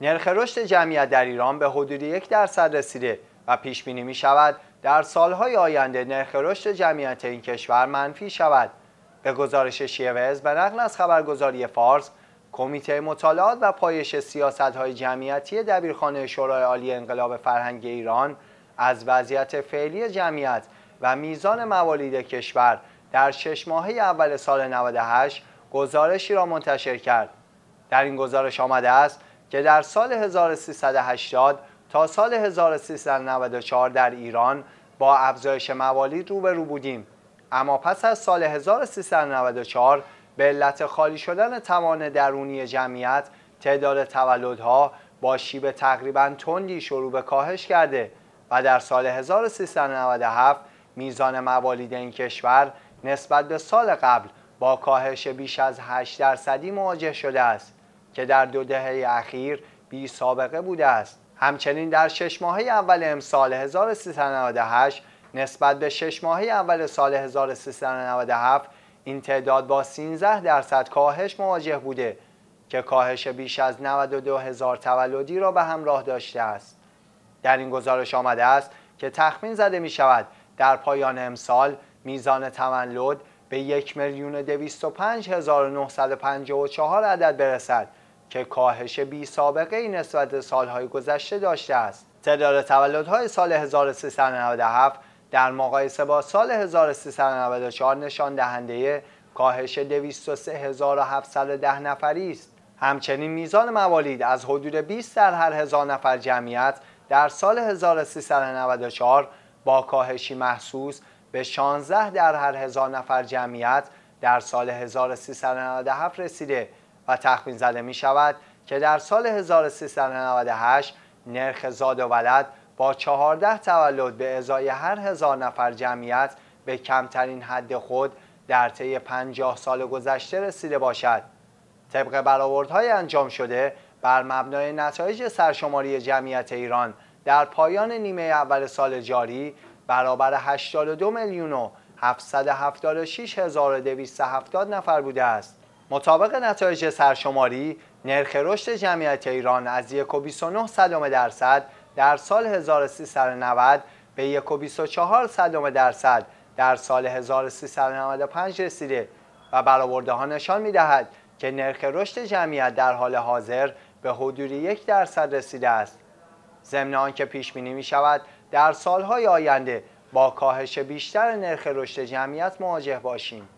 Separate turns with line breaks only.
نرخ رشد جمعیت در ایران به حدود یک درصد رسیده و پیش بینی می شود در سالهای آینده نرخ رشد جمعیت این کشور منفی شود. به گزارش شیوز و نقل از خبرگزاری فارس کمیته مطالعات و پایش سیاست های جمعیتی دبیرخانه شورای عالی انقلاب فرهنگ ایران از وضعیت فعلی جمعیت و میزان موالید کشور در شش ماهه اول سال 98 گزارشی را منتشر کرد. در این گزارش آمده است که در سال 1380 تا سال 1394 در ایران با افزایش موالید روبرو بودیم اما پس از سال 1394 به علت خالی شدن توان درونی جمعیت تعداد تولدها با شیب تقریبا تندی شروع به کاهش کرده و در سال 1397 میزان موالید این کشور نسبت به سال قبل با کاهش بیش از 8 درصدی مواجه شده است که در دو دهه اخیر بی سابقه بوده است همچنین در شش ماهه اول امسال 1398 نسبت به شش ماهه اول سال 1397 این تعداد با 13 درصد کاهش مواجه بوده که کاهش بیش از 92 هزار تولدی را به همراه داشته است در این گزارش آمده است که تخمین زده می شود در پایان امسال میزان تولد به 1 میلیون هزار عدد برسد که کاهش بی سابقه نسبت سالهای گذشته داشته است. تعداد تولدهای سال 1397 در مقایسه با سال 1394 نشان دهنده کاهش 23710 نفری است. همچنین میزان موالید از حدود 20 در هر هزار نفر جمعیت در سال 1394 با کاهشی محسوس به 16 در هر هزار نفر جمعیت در سال 1397 رسیده و تخمین زده می شود که در سال 1398 نرخ زاد و ولد با 14 تولد به ازای هر هزار نفر جمعیت به کمترین حد خود در طی 50 سال گذشته رسیده باشد. طبق برآوردهای انجام شده بر مبنای نتایج سرشماری جمعیت ایران در پایان نیمه اول سال جاری برابر 82 میلیون و 776 نفر بوده است. مطابق نتایج سرشماری نرخ رشد جمعیت ایران از 1.29 صدم درصد در سال 1390 به 1.24 صدم درصد در سال 1395 رسیده و برآورده ها نشان می دهد که نرخ رشد جمعیت در حال حاضر به حدود یک درصد رسیده است. ضمن آنکه پیش بینی می شود در سالهای آینده با کاهش بیشتر نرخ رشد جمعیت مواجه باشیم.